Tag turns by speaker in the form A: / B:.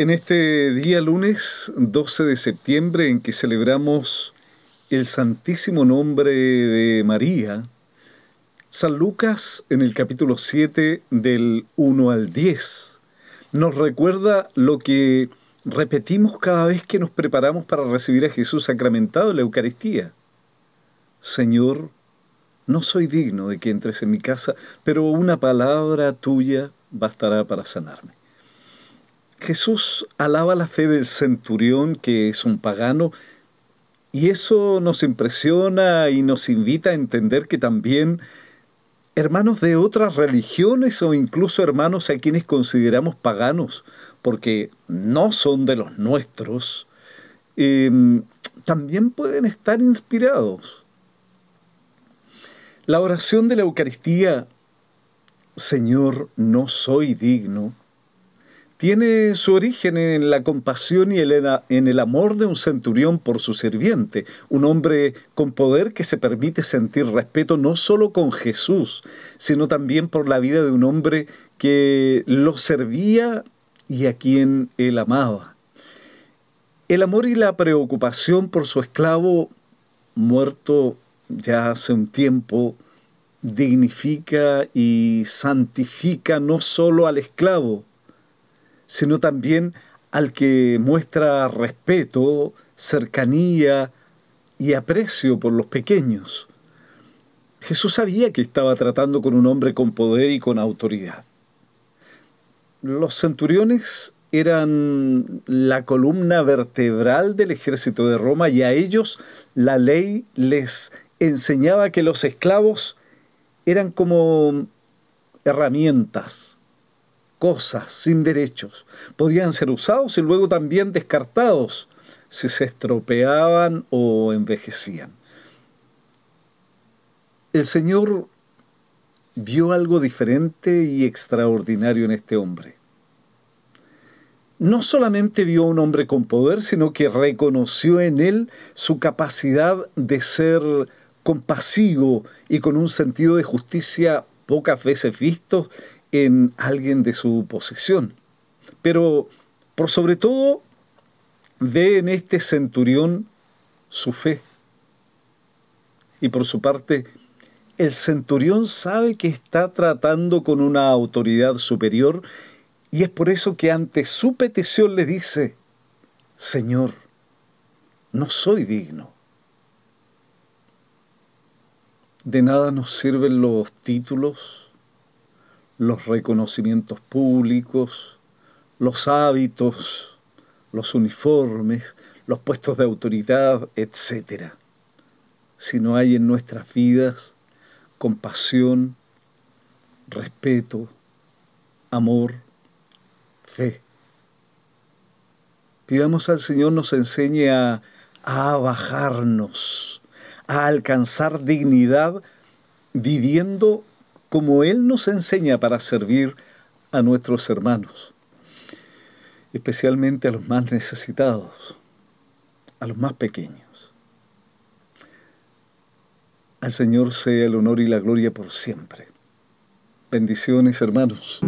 A: En este día lunes 12 de septiembre en que celebramos el santísimo nombre de María, San Lucas en el capítulo 7 del 1 al 10 nos recuerda lo que repetimos cada vez que nos preparamos para recibir a Jesús sacramentado en la Eucaristía. Señor, no soy digno de que entres en mi casa, pero una palabra tuya bastará para sanarme. Jesús alaba la fe del centurión, que es un pagano, y eso nos impresiona y nos invita a entender que también hermanos de otras religiones o incluso hermanos a quienes consideramos paganos, porque no son de los nuestros, em, también pueden estar inspirados. La oración de la Eucaristía, Señor, no soy digno, tiene su origen en la compasión y en el amor de un centurión por su sirviente, un hombre con poder que se permite sentir respeto no solo con Jesús, sino también por la vida de un hombre que lo servía y a quien él amaba. El amor y la preocupación por su esclavo, muerto ya hace un tiempo, dignifica y santifica no solo al esclavo, sino también al que muestra respeto, cercanía y aprecio por los pequeños. Jesús sabía que estaba tratando con un hombre con poder y con autoridad. Los centuriones eran la columna vertebral del ejército de Roma y a ellos la ley les enseñaba que los esclavos eran como herramientas, cosas sin derechos. Podían ser usados y luego también descartados si se estropeaban o envejecían. El Señor vio algo diferente y extraordinario en este hombre. No solamente vio a un hombre con poder, sino que reconoció en él su capacidad de ser compasivo y con un sentido de justicia pocas veces visto en alguien de su posesión. Pero por sobre todo, ve en este centurión su fe. Y por su parte, el centurión sabe que está tratando con una autoridad superior y es por eso que ante su petición le dice, Señor, no soy digno. De nada nos sirven los títulos, los reconocimientos públicos, los hábitos, los uniformes, los puestos de autoridad, etc. Si no hay en nuestras vidas compasión, respeto, amor, fe. Pidamos al Señor nos enseñe a, a bajarnos, a alcanzar dignidad viviendo como Él nos enseña para servir a nuestros hermanos, especialmente a los más necesitados, a los más pequeños. Al Señor sea el honor y la gloria por siempre. Bendiciones, hermanos.